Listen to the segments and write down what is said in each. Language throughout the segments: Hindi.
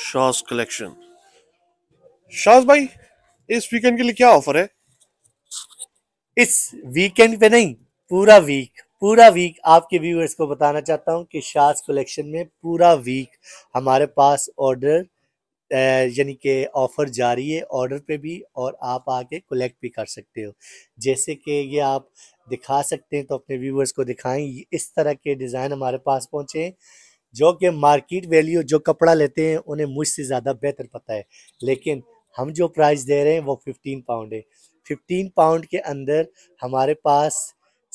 शॉस कलेक्शन शॉस भाई इस वीकेंड के लिए क्या ऑफर है इस वीकेंड पे नहीं पूरा वीक पूरा वीक आपके व्यूअर्स को बताना चाहता हूं कि शाज कलेक्शन में पूरा वीक हमारे पास ऑर्डर यानी कि ऑफ़र जारी है ऑर्डर पे भी और आप आके कलेक्ट भी कर सकते हो जैसे कि ये आप दिखा सकते हैं तो अपने व्यूअर्स को दिखाएं इस तरह के डिज़ाइन हमारे पास पहुँचे जो कि मार्केट वैल्यू जो कपड़ा लेते हैं उन्हें मुझसे ज़्यादा बेहतर पता है लेकिन हम जो प्राइस दे रहे हैं वो फिफ्टीन पाउंड है फिफ्टीन पाउंड के अंदर हमारे पास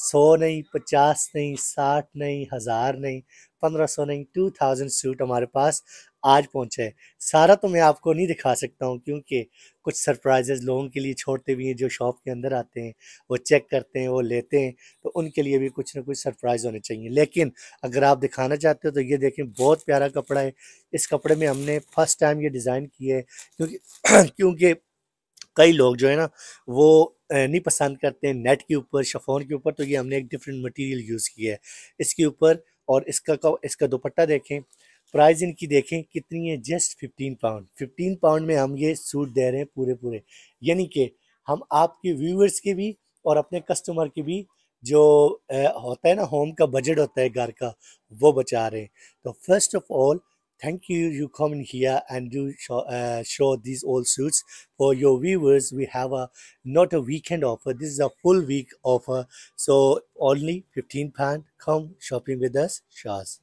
सौ नहीं पचास नहीं साठ नहीं हज़ार नहीं पंद्रह सौ नहीं टू थाउजेंड सूट हमारे पास आज पहुंचा है सारा तो मैं आपको नहीं दिखा सकता हूं क्योंकि कुछ सरप्राइजेज लोगों के लिए छोड़ते भी हैं जो शॉप के अंदर आते हैं वो चेक करते हैं वो लेते हैं तो उनके लिए भी कुछ ना कुछ सरप्राइज़ होने चाहिए लेकिन अगर आप दिखाना चाहते हो तो ये देखें बहुत प्यारा कपड़ा है इस कपड़े में हमने फ़र्स्ट टाइम ये डिज़ाइन किया है क्योंकि क्योंकि कई लोग जो है ना वो नहीं पसंद करते हैं नेट के ऊपर शफोन के ऊपर तो ये हमने एक डिफरेंट मटेरियल यूज़ किया है इसके ऊपर और इसका इसका दुपट्टा देखें प्राइस इनकी देखें कितनी है just fifteen pound fifteen pound में हम ये सूट दे रहे हैं पूरे पूरे यानी कि हम आपके व्यूवर्स के भी और अपने कस्टमर के भी जो होता है ना होम का बजट होता है घर का वो बचा रहे हैं तो first of all thank you you come in here and you show this all suits for your viewers we have a not a weekend offer this is a full week offer so only fifteen pound come shopping with this शाज़